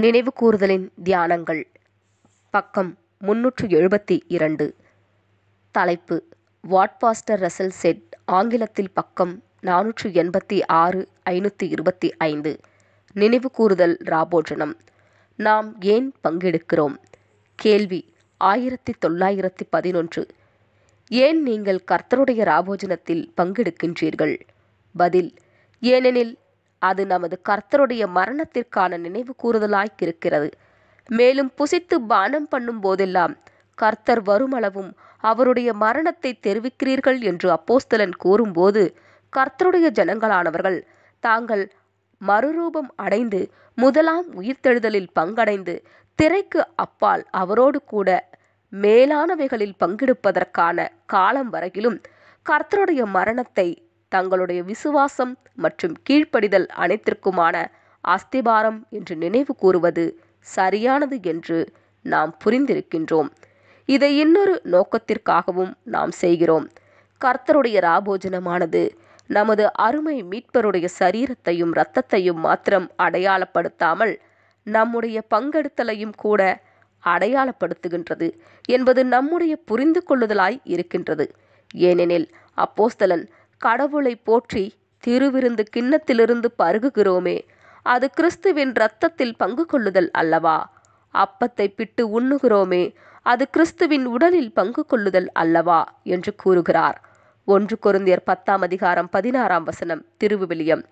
நினைவு கூறுதலின் தியானங்கள் பக்கம் முன்னூற்று எழுபத்தி இரண்டு தலைப்பு வாட்பாஸ்டர் ரசல் செட் ஆங்கிலத்தில் பக்கம் நானூற்று எண்பத்தி ஆறு ஐநூற்றி இருபத்தி ஐந்து நினைவு கூறுதல் ராபோஜனம் நாம் ஏன் பங்கெடுக்கிறோம் கேள்வி ஆயிரத்தி தொள்ளாயிரத்தி பதினொன்று ஏன் நீங்கள் கர்த்தருடைய ராபோஜனத்தில் பங்கெடுக்கின்றீர்கள் பதில் ஏனெனில் அது நமது கர்த்தருடைய மரணத்திற்கான நினைவு கூறுதலாய்க்கிருக்கிறது மேலும் புசித்து பானம் பண்ணும் போதெல்லாம் கர்த்தர் வருமளவும் அவருடைய மரணத்தை தெரிவிக்கிறீர்கள் என்று அப்போஸ்தலன் கூறும்போது கர்த்தருடைய ஜனங்களானவர்கள் தாங்கள் மறுரூபம் அடைந்து முதலாம் உயிர்த்தெழுதலில் பங்கடைந்து திரைக்கு அப்பால் அவரோடு கூட மேலானவைகளில் பங்கெடுப்பதற்கான காலம் வரையிலும் கர்த்தருடைய மரணத்தை தங்களுடைய விசுவாசம் மற்றும் கீழ்ப்படிதல் அனைத்திற்குமான அஸ்திபாரம் என்று நினைவு கூறுவது சரியானது என்று நாம் புரிந்திருக்கின்றோம் இதை இன்னொரு நோக்கத்திற்காகவும் நாம் செய்கிறோம் கர்த்தருடைய ராபோஜனமானது நமது அருமை மீட்பருடைய சரீரத்தையும் இரத்தத்தையும் மாத்திரம் அடையாளப்படுத்தாமல் நம்முடைய பங்கெடுத்தலையும் கூட அடையாளப்படுத்துகின்றது என்பது நம்முடைய புரிந்து கொள்ளுதலாய் இருக்கின்றது ஏனெனில் அப்போஸ்தலன் கடவுளைப் போற்றி திருவிருந்து கிண்ணத்திலிருந்து பருகுகிறோமே அது கிறிஸ்துவின் இரத்தத்தில் பங்கு கொள்ளுதல் அல்லவா அப்பத்தை பிட்டு உண்ணுகிறோமே அது கிறிஸ்துவின் உடலில் பங்கு கொள்ளுதல் அல்லவா என்று கூறுகிறார் ஒன்று கொருந்தியர் பத்தாம் அதிகாரம் பதினாறாம் வசனம் திருவுவிலியம்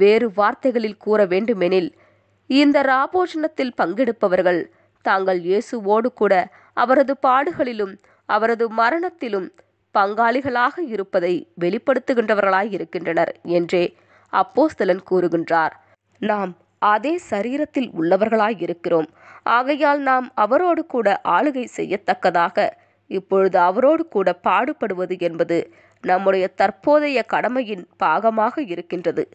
வேறு வார்த்தைகளில் கூற வேண்டுமெனில் இந்த ராபோஷணத்தில் பங்கெடுப்பவர்கள் தாங்கள் இயேசுவோடு கூட அவரது பாடுகளிலும் அவரது மரணத்திலும் பங்காளிகளாக இருப்பதை வெளிப்படுத்துகின்றவர்களாய் இருக்கின்றனர் என்றே அப்போஸ்தலன் கூறுகின்றார் நாம் அதே சரீரத்தில் உள்ளவர்களாய் இருக்கிறோம் ஆகையால் நாம் அவரோடு கூட ஆளுகை செய்யத்தக்கதாக இப்பொழுது அவரோடு கூட பாடுபடுவது என்பது நம்முடைய தற்போதைய கடமையின் பாகமாக இருக்கின்றது